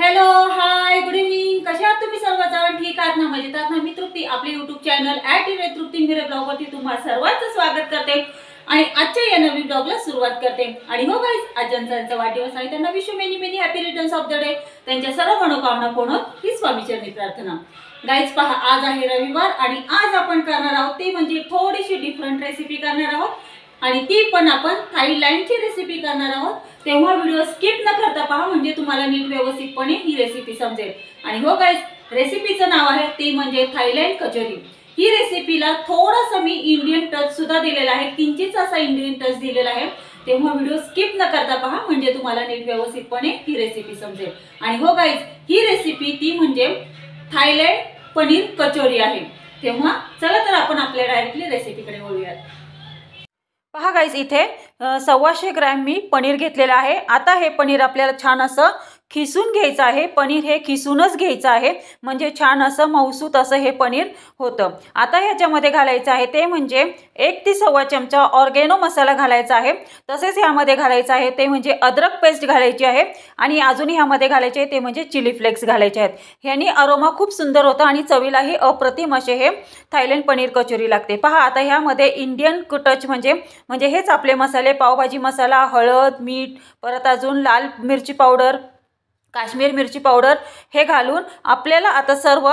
hello hi good evening कशा आहात तुम्ही सर्वजण ठीक आहात ना मजेत आहात ना मी तृप्ती आपले युट्यूब चॅनल ऍट इव्हे तृप्ती मिरे वरती तुम्हाला सर्वांचं स्वागत करते आणि आजच्या या नवीन ब्लॉगला सुरुवात करते आणि हो गाईज आज जनसांचा वाढदिवस आहे त्यांना विश्व many many happy returns of the day त्यांच्या सर्व मनोकामना पूर्ण ही स्वामीचरणी प्रार्थना गाईज पहा आज आहे रविवार आणि आज आपण करणार आहोत ते म्हणजे थोडीशी डिफरंट रेसिपी करणार आहोत आणि ती पण आपण लाईनची रेसिपी करणार आहोत तेव्हा व्हिडिओ स्किप न करता पहा म्हणजे तुम्हाला नीट व्यवस्थितपणे ही रेसिपी समजेल आणि हो गाईज रेसिपीचं नाव आहे ते म्हणजे थायलँड कचोरी ही रेसिपीला थोडस मी इंडियन टच सुद्धा दिलेला आहे किंचित असा इंडियन टच दिलेला आहे तेव्हा व्हिडिओ स्किप न करता पहा म्हणजे तुम्हाला नीट व्यवस्थितपणे ही रेसिपी समजेल आणि हो गाईज ही रेसिपी ती म्हणजे थायलँड पनीर कचोरी आहे तेव्हा चला तर आपण आपल्या डायरेक्टली रेसिपीकडे बोलूयात पहा गाईज इथे सव्वाशे ग्रॅम मी पनीर घेतलेलं आहे आता हे पनीर आपल्याला छान असं खिसून घ्यायचं आहे पनीर हे खिसूनच घ्यायचं आहे म्हणजे छान असं मौसूत असं हे पनीर होतं आता ह्याच्यामध्ये घालायचं आहे ते म्हणजे एक ते सव्वा चमचा ऑर्गेनो मसाला घालायचा आहे तसेच ह्यामध्ये घालायचं आहे ते म्हणजे अद्रक पेस्ट घालायची आहे आणि अजून ह्यामध्ये घालायचे आहे ते म्हणजे चिली फ्लेक्स घालायचे आहेत ह्यानी अरोमा खूप सुंदर होता आणि चवीलाही अप्रतिम असे हे थायलंड पनीर कचोरी लागते पहा आता ह्यामध्ये इंडियन टच म्हणजे म्हणजे हेच आपले मसाले पावभाजी मसाला हळद मीठ परत अजून लाल मिरची पावडर काश्मीर मिरची पावडर हे घालून आपल्याला आता सर्व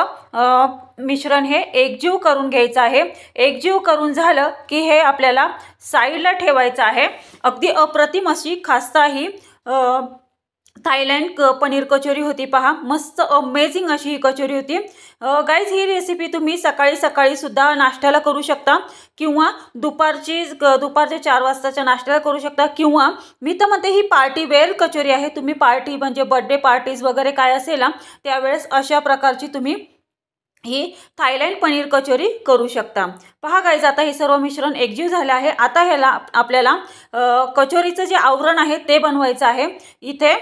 मिश्रण हे एकजीव करून घ्यायचं आहे एकजीव करून झालं की हे आपल्याला साईडला ठेवायचं आहे अगदी अप्रतिम अशी खास्ताही थायलँड क पनीर कचोरी होती पहा मस्त अमेझिंग अशी ही कचोरी होती गाईज ही रेसिपी तुम्ही सकाळी सकाळीसुद्धा नाश्त्याला करू शकता किंवा दुपारची दुपारच्या चार वाजताच्या नाश्त्याला करू शकता किंवा मी तर म्हणते ही पार्टी वेअर कचोरी आहे तुम्ही पार्टी म्हणजे बर्थडे पार्टीज वगैरे काय असेल ना त्यावेळेस अशा प्रकारची तुम्ही ही थायलँड पनीर कचोरी करू शकता पहा गाईज आता हे सर्व मिश्रण एकजीव झालं आहे आता ह्याला आपल्याला कचोरीचं जे आवरण आहे ते बनवायचं आहे इथे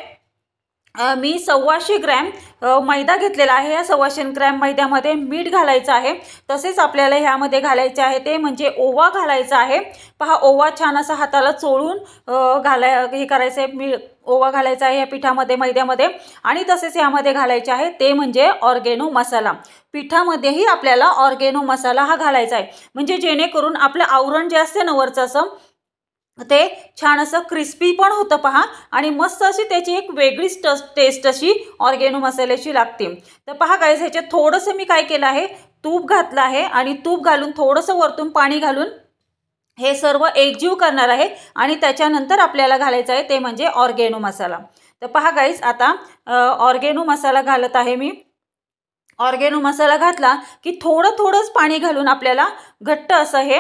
मी सव्वाशे ग्रॅम मैदा घेतलेला आहे या सव्वाशे ग्रॅम मैद्यामध्ये मीठ घालायचं आहे तसेच आपल्याला ह्यामध्ये घालायचे आहे ते म्हणजे ओवा घालायचा आहे पहा ओवा छान असा हाताला चोळून घालाय हे करायचं आहे मी ओवा घालायचा आहे या पिठामध्ये मैद्यामध्ये आणि तसेच यामध्ये घालायचे आहे ते म्हणजे ऑर्गेनो मसाला पिठामध्येही आपल्याला ऑर्गेनो मसाला हा घालायचा आहे म्हणजे जेणेकरून आपलं आवरण जे असते नवरचं असं ते छान असं क्रिस्पी पण होतं पहा आणि मस्त अशी त्याची एक वेगळीच ट टेस्ट अशी ऑर्गेनो मसाल्याची लागते तर पहा काय ह्याच्यात थोडंसं मी काय केलं आहे तूप घातलं आहे आणि तूप घालून थोडंसं वरतून पाणी घालून हे सर्व एकजीव करणार आहे आणि त्याच्यानंतर आपल्याला घालायचं आहे ते म्हणजे ऑर्गेनो मसाला तर पहा गाईस आता ऑर्गेनो मसाला घालत आहे मी ऑर्गेनो मसाला घातला की थोडं थोडंच पाणी घालून आपल्याला घट्ट असं हे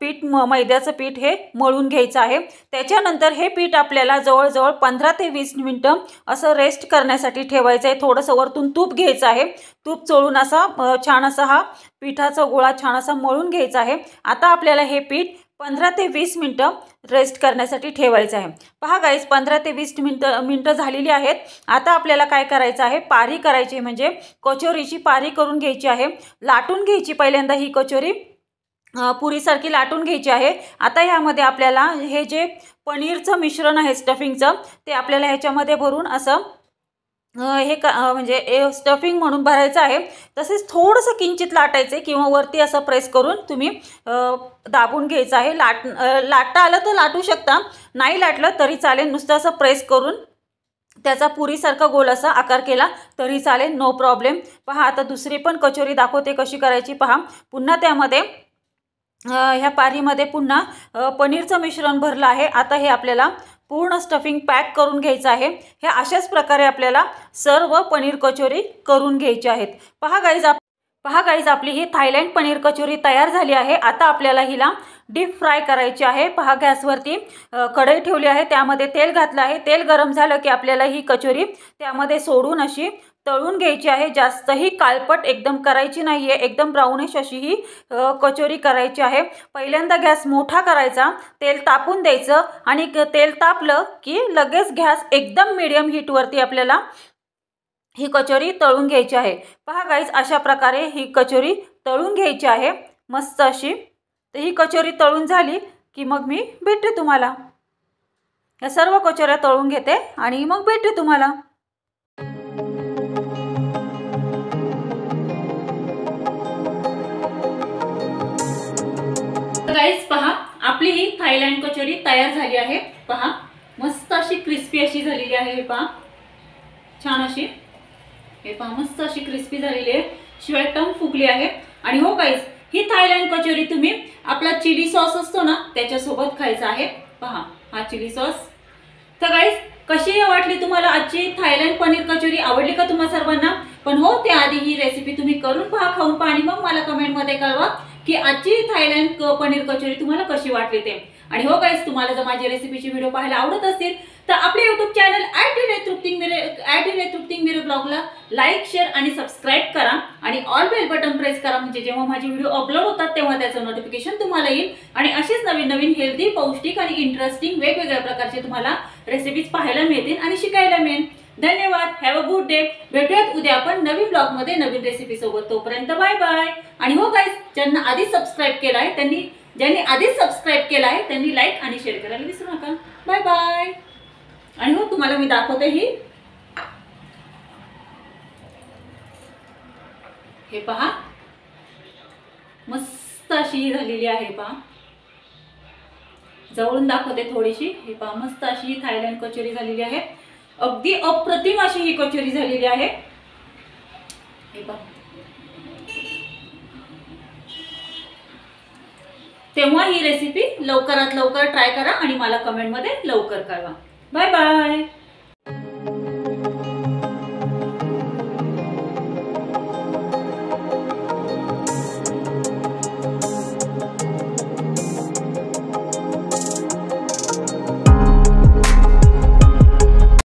पीठ म मैद्याचं पीठ हे मळून घ्यायचं आहे त्याच्यानंतर हे पीठ आपल्याला जवळजवळ पंधरा ते वीस मिनटं असं रेस्ट करण्यासाठी ठेवायचं आहे थोडंसं वरतून तूप घ्यायचं आहे तूप चोळून असा छान असा हा पिठाचा गोळा छान असा मळून घ्यायचा आहे आता आपल्याला हे पीठ पंधरा ते वीस मिनटं रेस्ट करण्यासाठी ठेवायचं आहे पहा गाईस पंधरा ते वीस मिनटं मिनटं झालेली आहेत आता आपल्याला काय करायचं आहे पारी करायची म्हणजे कचोरीची पारी करून घ्यायची आहे लाटून घ्यायची पहिल्यांदा ही कचोरी पुरीसारखी लाटून घ्यायची आहे आता ह्यामध्ये आपल्याला हे जे पनीरचं मिश्रण आहे स्टफिंगचं ते आपल्याला ह्याच्यामध्ये भरून असं हे का म्हणजे स्टफिंग म्हणून भरायचं आहे तसेच थोडंसं किंचित लाटायचं किंवा वरती असं प्रेस करून तुम्ही दाबून घ्यायचं आहे लाट लाटता आलं तर लाटू शकता नाही लाटलं तरी चालेल नुसतं असं प्रेस करून त्याचा पुरीसारखा गोल असा आकार केला तरी चालेल नो प्रॉब्लेम पहा आता दुसरी पण कचोरी दाखवते कशी करायची पहा पुन्हा त्यामध्ये ह्या पारीमध्ये पुन्हा पनीरचं मिश्रण भरलं आहे आता हे आपल्याला पूर्ण स्टफिंग पॅक करून घ्यायचं आहे हे अशाच प्रकारे आपल्याला सर्व पनीर कचोरी करून घ्यायची आहेत पहा गाईज आप पहा गाईज आपली ही थायलँड पनीर कचोरी तयार झाली आहे आता आपल्याला हिला डीप फ्राय करायची आहे पहा गॅसवरती कढई ठेवली आहे त्यामध्ये तेल घातलं आहे तेल गरम झालं की आपल्याला ही कचोरी त्यामध्ये सोडून अशी तळून घ्यायची आहे जास्तही काळपट एकदम करायची नाही आहे एकदम ब्राऊनिश अशी ही कचोरी करायची आहे पहिल्यांदा गॅस मोठा करायचा तेल तापून द्यायचं आणि तेल तापलं की लगेच गॅस एकदम मिडियम हीटवरती आपल्याला ही कचोरी तळून घ्यायची आहे पहा गाईज अशा प्रकारे ही कचोरी तळून घ्यायची आहे मस्त अशी तर ही कचोरी तळून झाली की मग मी भेटते तुम्हाला या सर्व कचोऱ्या तळून घेते आणि मग भेटते तुम्हाला आपली ही थायलँड कचोरी तयार झाली आहे पहा मस्त अशी क्रिस्पी अशी झालेली आहे हे पहा छान अशी हे पहा मस्त अशी क्रिस्पी झालेली आहे शिवाय टम फुगली आहे आणि हो काहीच ही थायलँड कचोरी तुम्ही आपला चिली सॉस असतो ना त्याच्यासोबत खायचा आहे पहा हा चिली सॉस तर काहीच कशी वाटली तुम्हाला आजची थायलँड पनीर कचोरी आवडली का तुम्हाला सर्वांना पण हो त्याआधी ही रेसिपी तुम्ही करून पहा खाऊन पहा आणि मग मला कमेंटमध्ये कळवा की आजची थायलंड क पनीर कचोरी तुम्हाला कशी वाटली ते आणि हो गाईस तुम्हाला जर माझी रेसिपीचे व्हिडिओ पाहायला आवडत असतील तर आपले युट्यूब चॅनल ॲट इन तृप्तिंग मेरे ॲट इन तृप्तिंग मेरे ब्लॉगला लाईक शेअर आणि सबस्क्राईब करा आणि ऑल बेल बटन प्रेस करा म्हणजे जेव्हा माझे व्हिडिओ अपलोड होतात तेव्हा त्याचं नोटिफिकेशन तुम्हाला येईल आणि असेच नवीन नवीन हेल्दी पौष्टिक आणि इंटरेस्टिंग वेगवेगळ्या प्रकारचे तुम्हाला रेसिपीज पाहायला मिळतील आणि शिकायला मिळेल धन्यवाद हॅव अ गुड डे भेटूयात उद्या आपण नवीन ब्लॉग मध्ये नवीन रेसिपी सोबत तोपर्यंत बाय बाय आणि हो काय ज्यांना आधी सबस्क्राईब केला आहे त्यांनी ज्यांनी आधीच सबस्क्राईब केला आहे त्यांनी लाईक आणि शेअर करायला विसरू नका बाय बाय आणि हो तुम्हाला मी दाखवते ही हे पहा मस्त अशी झालेली आहे पहा जवळून दाखवते थोडीशी हे पहा मस्त अशी थायलँड कचोरी झालेली आहे अगदी अप्रतिम अशी ही कचोरी झालेली आहे तेव्हा ही रेसिपी लवकरात लवकर ट्राय करा आणि मला कमेंटमध्ये लवकर कळवा बाय बाय